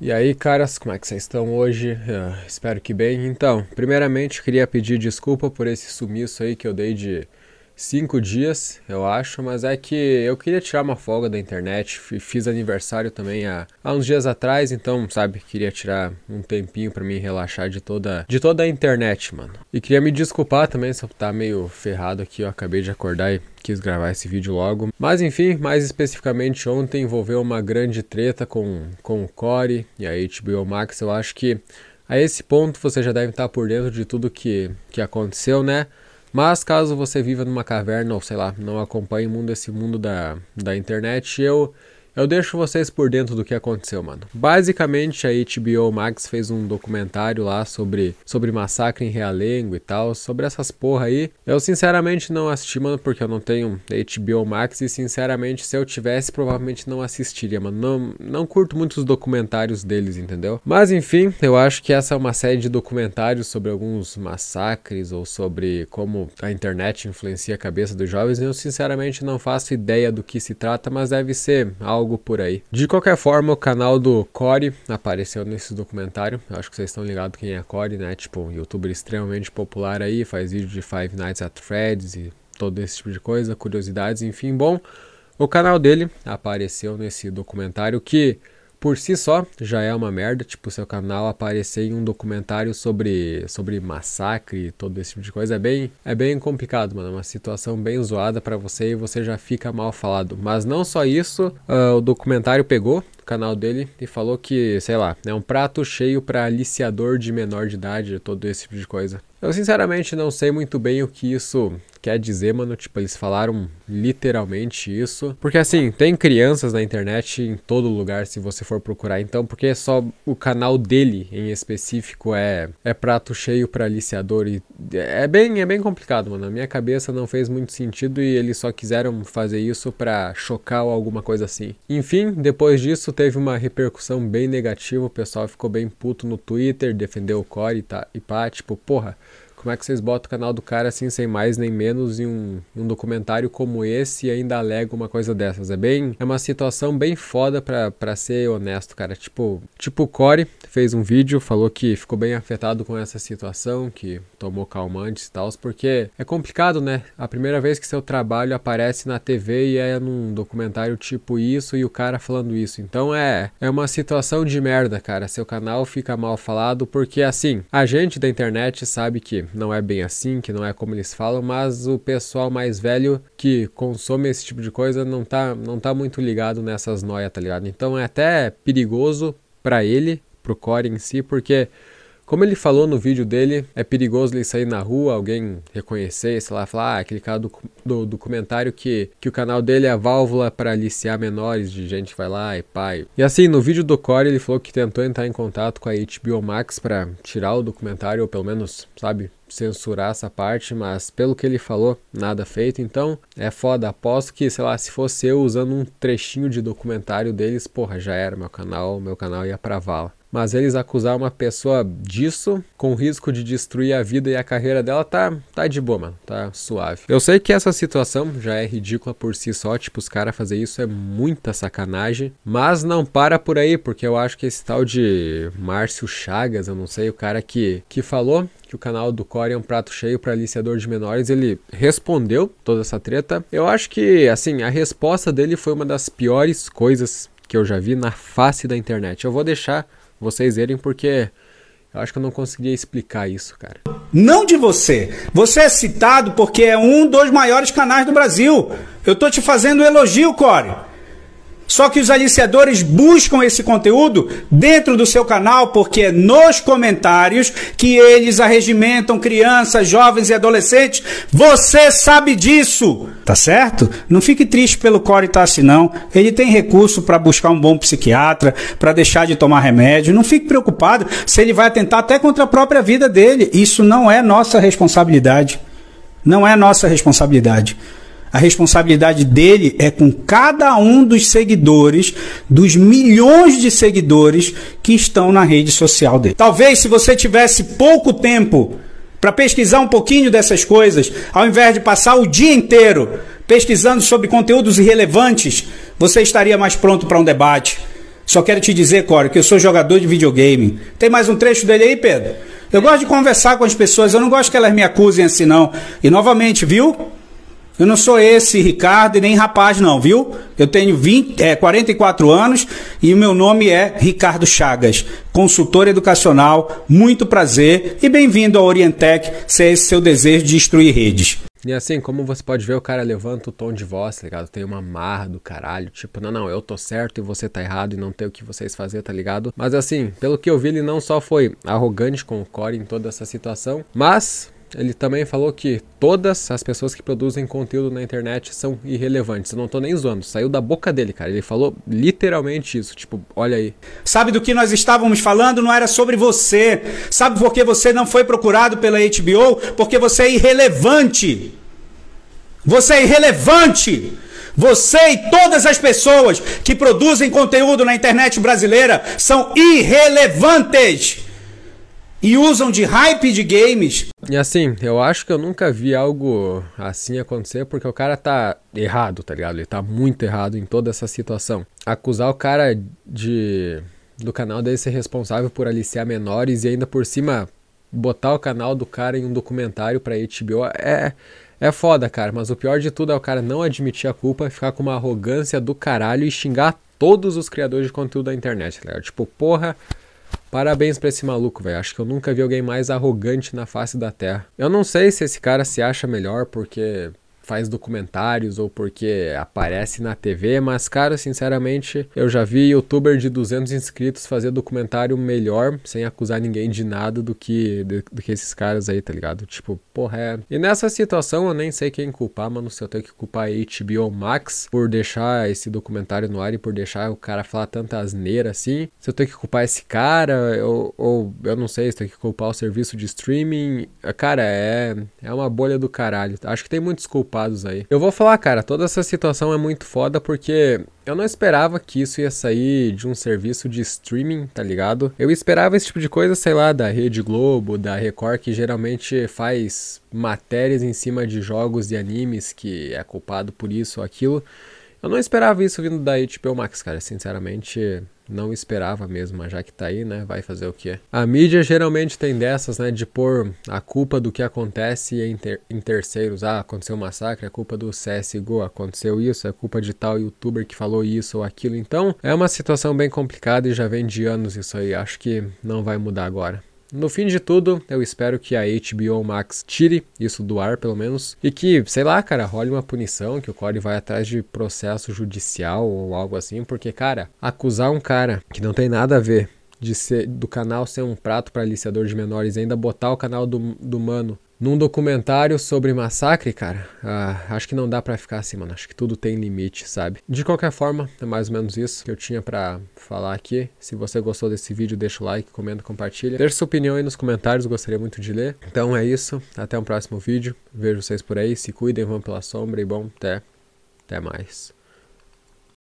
E aí, caras, como é que vocês estão hoje? Ah, espero que bem. Então, primeiramente, queria pedir desculpa por esse sumiço aí que eu dei de cinco dias, eu acho, mas é que eu queria tirar uma folga da internet. Fiz aniversário também há, há uns dias atrás, então, sabe, queria tirar um tempinho para me relaxar de toda, de toda a internet, mano. E queria me desculpar também se eu tá meio ferrado aqui, eu acabei de acordar e quis gravar esse vídeo logo. Mas enfim, mais especificamente ontem envolveu uma grande treta com, com o Core e a HBO Max. Eu acho que a esse ponto você já deve estar tá por dentro de tudo que, que aconteceu, né? Mas caso você viva numa caverna ou sei lá, não acompanhe muito esse mundo da, da internet, eu eu deixo vocês por dentro do que aconteceu, mano. Basicamente, a HBO Max fez um documentário lá sobre, sobre massacre em Realengo e tal, sobre essas porra aí. Eu sinceramente não assisti, mano, porque eu não tenho HBO Max e sinceramente, se eu tivesse, provavelmente não assistiria, mano. Não, não curto muito os documentários deles, entendeu? Mas enfim, eu acho que essa é uma série de documentários sobre alguns massacres ou sobre como a internet influencia a cabeça dos jovens. Eu sinceramente não faço ideia do que se trata, mas deve ser algo algo por aí. De qualquer forma, o canal do Core apareceu nesse documentário. Eu acho que vocês estão ligados quem é Core, né? Tipo, um youtuber extremamente popular aí, faz vídeo de Five Nights at Freddy's e todo esse tipo de coisa, curiosidades, enfim, bom. O canal dele apareceu nesse documentário que por si só já é uma merda, tipo, seu canal aparecer em um documentário sobre, sobre massacre e todo esse tipo de coisa é bem, é bem complicado, mano. É uma situação bem zoada para você e você já fica mal falado. Mas não só isso, uh, o documentário pegou o canal dele e falou que, sei lá, é um prato cheio para aliciador de menor de idade, todo esse tipo de coisa. Eu sinceramente não sei muito bem o que isso quer dizer, mano. Tipo, eles falaram literalmente isso. Porque assim, tem crianças na internet em todo lugar se você for procurar. Então, porque é só o canal dele em específico é é prato cheio para aliciador e é bem é bem complicado, mano. Na minha cabeça não fez muito sentido e eles só quiseram fazer isso para chocar ou alguma coisa assim. Enfim, depois disso teve uma repercussão bem negativa, o pessoal ficou bem puto no Twitter, defendeu o Core e, tá, e pá, tipo, porra, como é que vocês botam o canal do cara assim, sem mais nem menos, em um, um documentário como esse e ainda alega uma coisa dessas? É bem. É uma situação bem foda pra, pra ser honesto, cara. Tipo, tipo o Corey fez um vídeo, falou que ficou bem afetado com essa situação, que tomou calmantes e tal, porque é complicado, né? A primeira vez que seu trabalho aparece na TV e é num documentário tipo isso e o cara falando isso. Então é, é uma situação de merda, cara. Seu canal fica mal falado, porque assim, a gente da internet sabe que não é bem assim, que não é como eles falam, mas o pessoal mais velho que consome esse tipo de coisa não tá, não tá muito ligado nessas noias, tá ligado? Então é até perigoso para ele, pro core em si, porque como ele falou no vídeo dele, é perigoso ele sair na rua, alguém reconhecer, sei lá, falar, ah, aquele cara do, do, do comentário que, que o canal dele é a válvula para aliciar menores de gente vai lá e pai. E assim, no vídeo do Core ele falou que tentou entrar em contato com a HBO Max para tirar o documentário, ou pelo menos, sabe, censurar essa parte, mas pelo que ele falou, nada feito. Então, é foda. Aposto que, sei lá, se fosse eu usando um trechinho de documentário deles, porra, já era. Meu canal, meu canal ia pra vala mas eles acusar uma pessoa disso, com risco de destruir a vida e a carreira dela, tá, tá de boa, mano. Tá suave. Eu sei que essa situação já é ridícula por si só, tipo, os caras fazer isso é muita sacanagem. Mas não para por aí, porque eu acho que esse tal de Márcio Chagas, eu não sei, o cara que, que falou que o canal do Core é um prato cheio para aliciador de menores, ele respondeu toda essa treta. Eu acho que, assim, a resposta dele foi uma das piores coisas que eu já vi na face da internet. Eu vou deixar vocês verem, porque eu acho que eu não conseguia explicar isso, cara. Não de você. Você é citado porque é um dos maiores canais do Brasil. Eu tô te fazendo elogio, Core. Só que os aliciadores buscam esse conteúdo dentro do seu canal, porque é nos comentários que eles arregimentam crianças, jovens e adolescentes. Você sabe disso, tá certo? Não fique triste pelo Core estar assim, não. Ele tem recurso para buscar um bom psiquiatra, para deixar de tomar remédio. Não fique preocupado se ele vai atentar até contra a própria vida dele. Isso não é nossa responsabilidade. Não é nossa responsabilidade. A responsabilidade dele é com cada um dos seguidores, dos milhões de seguidores que estão na rede social dele. Talvez se você tivesse pouco tempo para pesquisar um pouquinho dessas coisas, ao invés de passar o dia inteiro pesquisando sobre conteúdos irrelevantes, você estaria mais pronto para um debate. Só quero te dizer, Coro, que eu sou jogador de videogame. Tem mais um trecho dele aí, Pedro? Eu gosto de conversar com as pessoas, eu não gosto que elas me acusem assim, não. E novamente, viu? Eu não sou esse Ricardo e nem rapaz, não, viu? Eu tenho 20, é, 44 anos e o meu nome é Ricardo Chagas, consultor educacional. Muito prazer e bem-vindo ao Orientec, se é esse seu desejo de instruir redes. E assim, como você pode ver, o cara levanta o tom de voz, tá ligado? Tem uma marra do caralho, tipo, não, não, eu tô certo e você tá errado e não tem o que vocês fazer, tá ligado? Mas assim, pelo que eu vi, ele não só foi arrogante com o Core em toda essa situação, mas ele também falou que todas as pessoas que produzem conteúdo na internet são irrelevantes. Eu não tô nem zoando, saiu da boca dele, cara. Ele falou literalmente isso, tipo, olha aí. Sabe do que nós estávamos falando? Não era sobre você. Sabe por que você não foi procurado pela HBO? Porque você é irrelevante. Você é irrelevante. Você e todas as pessoas que produzem conteúdo na internet brasileira são irrelevantes e usam de hype de games e assim, eu acho que eu nunca vi algo assim acontecer porque o cara tá errado, tá ligado? Ele tá muito errado em toda essa situação. Acusar o cara de do canal dele ser responsável por aliciar menores e ainda por cima botar o canal do cara em um documentário pra HBO é é foda, cara, mas o pior de tudo é o cara não admitir a culpa, ficar com uma arrogância do caralho e xingar todos os criadores de conteúdo da internet, tá ligado? Tipo, porra, Parabéns para esse maluco, velho. Acho que eu nunca vi alguém mais arrogante na face da Terra. Eu não sei se esse cara se acha melhor porque faz documentários ou porque aparece na TV, mas, cara, sinceramente, eu já vi youtuber de 200 inscritos fazer documentário melhor, sem acusar ninguém de nada do que, de, do que esses caras aí, tá ligado? Tipo, porra, é. E nessa situação eu nem sei quem culpar, mano, se eu tenho que culpar a HBO Max por deixar esse documentário no ar e por deixar o cara falar tanta asneira assim, se eu tenho que culpar esse cara, ou, ou eu não sei, se eu tenho que culpar o serviço de streaming, cara, é, é uma bolha do caralho. Acho que tem muitos culpados aí. Eu vou falar, cara, toda essa situação é muito foda porque eu não esperava que isso ia sair de um serviço de streaming, tá ligado? Eu esperava esse tipo de coisa, sei lá, da Rede Globo, da Record, que geralmente faz matérias em cima de jogos e animes que é culpado por isso ou aquilo. Eu não esperava isso vindo da HBO Max, cara, sinceramente não esperava mesmo, mas já que tá aí, né, vai fazer o que A mídia geralmente tem dessas, né, de pôr a culpa do que acontece em, ter, em terceiros. Ah, aconteceu um massacre, é culpa do CSGO, aconteceu isso, é culpa de tal youtuber que falou isso ou aquilo. Então, é uma situação bem complicada e já vem de anos isso aí. Acho que não vai mudar agora. No fim de tudo, eu espero que a HBO Max tire isso do ar, pelo menos, e que, sei lá, cara, role uma punição, que o Corey vai atrás de processo judicial ou algo assim, porque, cara, acusar um cara que não tem nada a ver de ser, do canal ser um prato para aliciador de menores e ainda botar o canal do, do mano num documentário sobre massacre, cara, uh, acho que não dá para ficar assim, mano. Acho que tudo tem limite, sabe? De qualquer forma, é mais ou menos isso que eu tinha para falar aqui. Se você gostou desse vídeo, deixa o like, comenta, compartilha. Deixa sua opinião aí nos comentários, gostaria muito de ler. Então é isso, até o um próximo vídeo. Vejo vocês por aí, se cuidem, vão pela sombra e bom, até, até mais.